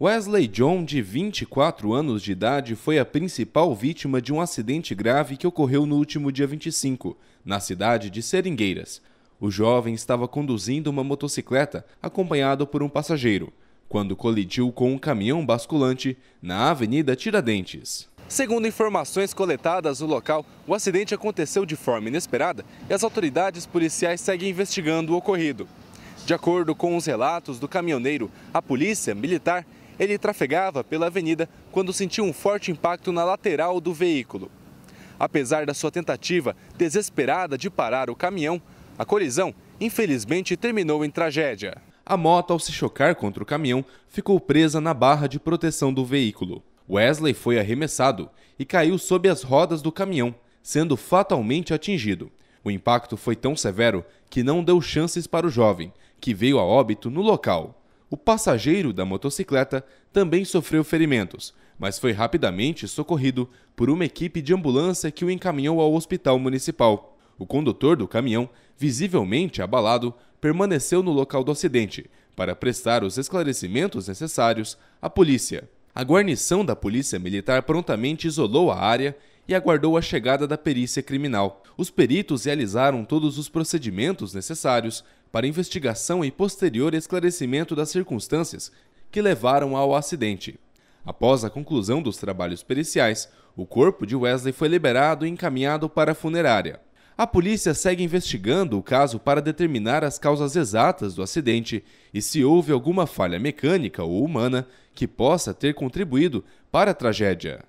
Wesley John, de 24 anos de idade, foi a principal vítima de um acidente grave que ocorreu no último dia 25, na cidade de Seringueiras. O jovem estava conduzindo uma motocicleta, acompanhado por um passageiro, quando colidiu com um caminhão basculante na Avenida Tiradentes. Segundo informações coletadas no local, o acidente aconteceu de forma inesperada e as autoridades policiais seguem investigando o ocorrido. De acordo com os relatos do caminhoneiro, a polícia militar ele trafegava pela avenida quando sentiu um forte impacto na lateral do veículo. Apesar da sua tentativa desesperada de parar o caminhão, a colisão infelizmente terminou em tragédia. A moto, ao se chocar contra o caminhão, ficou presa na barra de proteção do veículo. Wesley foi arremessado e caiu sob as rodas do caminhão, sendo fatalmente atingido. O impacto foi tão severo que não deu chances para o jovem, que veio a óbito no local. O passageiro da motocicleta também sofreu ferimentos, mas foi rapidamente socorrido por uma equipe de ambulância que o encaminhou ao hospital municipal. O condutor do caminhão, visivelmente abalado, permaneceu no local do acidente para prestar os esclarecimentos necessários à polícia. A guarnição da Polícia Militar prontamente isolou a área e aguardou a chegada da perícia criminal. Os peritos realizaram todos os procedimentos necessários para investigação e posterior esclarecimento das circunstâncias que levaram ao acidente. Após a conclusão dos trabalhos periciais, o corpo de Wesley foi liberado e encaminhado para a funerária. A polícia segue investigando o caso para determinar as causas exatas do acidente e se houve alguma falha mecânica ou humana que possa ter contribuído para a tragédia.